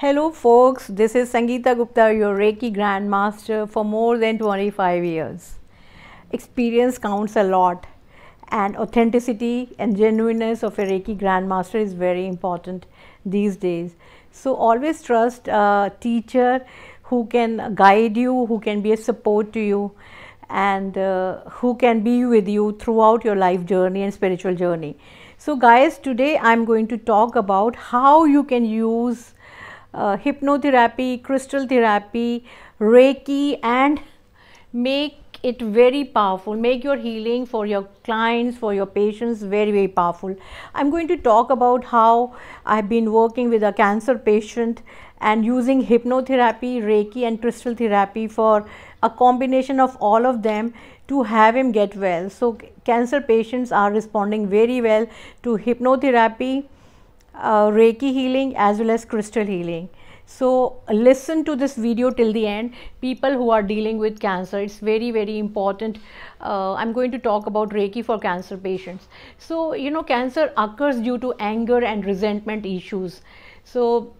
Hello folks, this is Sangeeta Gupta, your Reiki Grandmaster for more than 25 years. Experience counts a lot and authenticity and genuineness of a Reiki Grandmaster is very important these days. So always trust a teacher who can guide you, who can be a support to you and uh, who can be with you throughout your life journey and spiritual journey. So guys, today I'm going to talk about how you can use uh, hypnotherapy, crystal therapy, Reiki and make it very powerful make your healing for your clients for your patients very very powerful i'm going to talk about how i've been working with a cancer patient and using hypnotherapy reiki and crystal therapy for a combination of all of them to have him get well so cancer patients are responding very well to hypnotherapy uh, Reiki healing as well as crystal healing. So listen to this video till the end. People who are dealing with cancer, it's very, very important. Uh, I'm going to talk about Reiki for cancer patients. So, you know, cancer occurs due to anger and resentment issues. So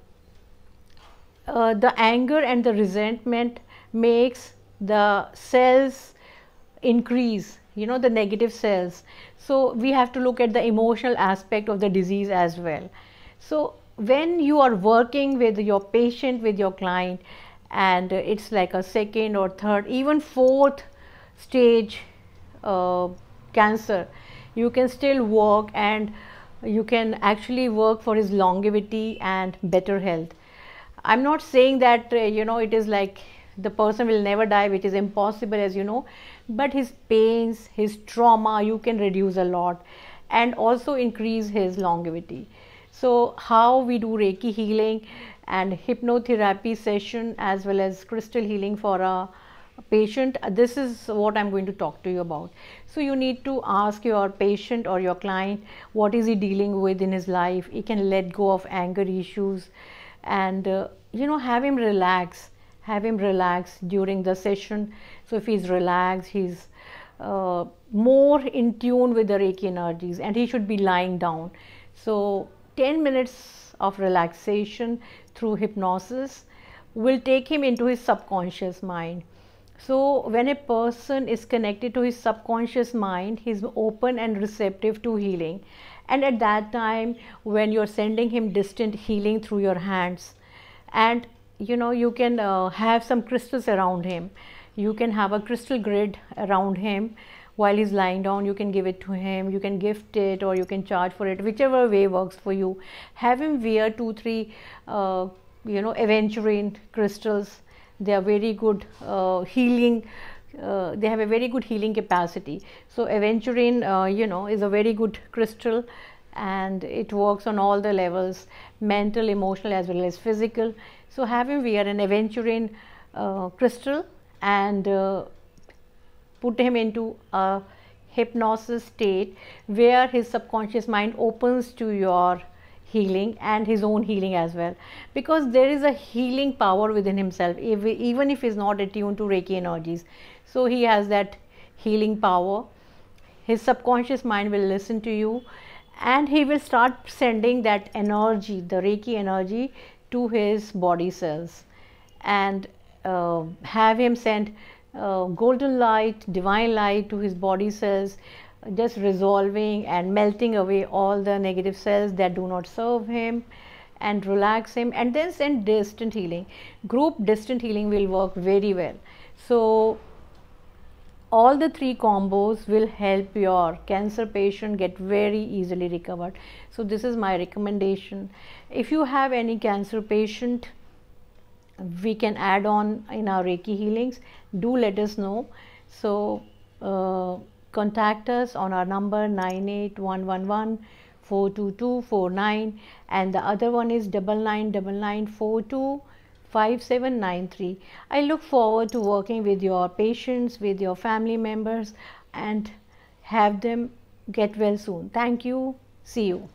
uh, the anger and the resentment makes the cells increase, you know, the negative cells. So we have to look at the emotional aspect of the disease as well. So when you are working with your patient, with your client, and it's like a second or third, even fourth stage uh, cancer, you can still work and you can actually work for his longevity and better health. I'm not saying that, uh, you know, it is like the person will never die, which is impossible as you know, but his pains, his trauma, you can reduce a lot and also increase his longevity. So how we do Reiki healing and hypnotherapy session as well as crystal healing for a patient this is what i'm going to talk to you about so you need to ask your patient or your client what is he dealing with in his life he can let go of anger issues and uh, you know have him relax have him relax during the session so if he's relaxed he's uh, more in tune with the reiki energies and he should be lying down so 10 minutes of relaxation through hypnosis will take him into his subconscious mind. So, when a person is connected to his subconscious mind, he's open and receptive to healing. And at that time, when you're sending him distant healing through your hands, and you know, you can uh, have some crystals around him, you can have a crystal grid around him while he's lying down you can give it to him you can gift it or you can charge for it whichever way works for you have him wear two three uh, you know aventurine crystals they are very good uh, healing uh, they have a very good healing capacity so aventurine uh, you know is a very good crystal and it works on all the levels mental emotional as well as physical so have him wear an aventurine uh, crystal and uh, put him into a hypnosis state where his subconscious mind opens to your healing and his own healing as well because there is a healing power within himself even if he's not attuned to reiki energies so he has that healing power his subconscious mind will listen to you and he will start sending that energy the reiki energy to his body cells and uh, have him send uh, golden light, divine light to his body cells, just resolving and melting away all the negative cells that do not serve him and relax him and then send distant healing. Group distant healing will work very well. So, all the three combos will help your cancer patient get very easily recovered. So, this is my recommendation. If you have any cancer patient we can add on in our Reiki healings, do let us know. So uh, contact us on our number nine eight one one one four two two four nine, and the other one is 9999425793. I look forward to working with your patients, with your family members and have them get well soon. Thank you. See you.